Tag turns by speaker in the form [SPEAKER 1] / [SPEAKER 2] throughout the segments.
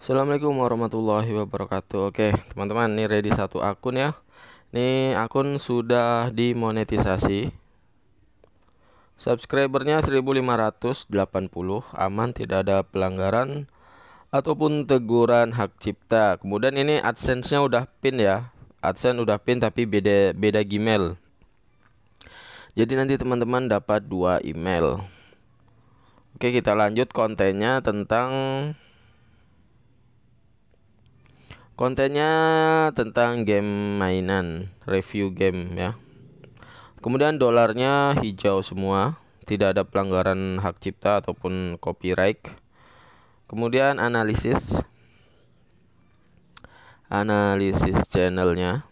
[SPEAKER 1] Assalamualaikum warahmatullahi wabarakatuh Oke teman-teman ini ready satu akun ya Ini akun sudah dimonetisasi Subscribernya 1580 Aman tidak ada pelanggaran Ataupun teguran hak cipta Kemudian ini adsense-nya udah pin ya Adsense udah pin tapi beda, beda Gmail Jadi nanti teman-teman dapat dua email Oke kita lanjut kontennya tentang Kontennya tentang game mainan, review game ya. Kemudian dolarnya hijau semua, tidak ada pelanggaran hak cipta ataupun copyright. Kemudian analisis analisis channelnya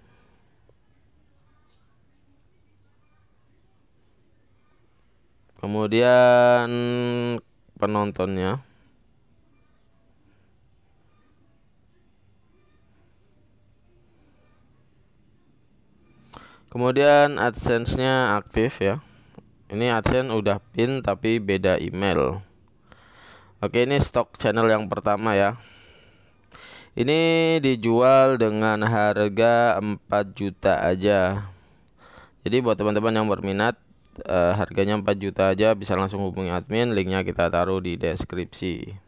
[SPEAKER 1] kemudian penontonnya kemudian AdSense-nya aktif ya ini AdSense udah pin tapi beda email Oke ini stok channel yang pertama ya Ini dijual dengan harga 4 juta aja Jadi buat teman-teman yang berminat uh, Harganya 4 juta aja bisa langsung hubungi admin Linknya kita taruh di deskripsi